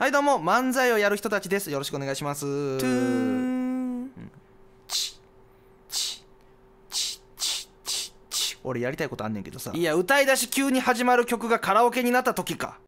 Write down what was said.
はいどうも漫才をやる人たちですよろしくお願いしますトゥーンチチチチチチ俺やりたいことあんねんけどさいや歌い出し急に始まる曲がカラオケになった時か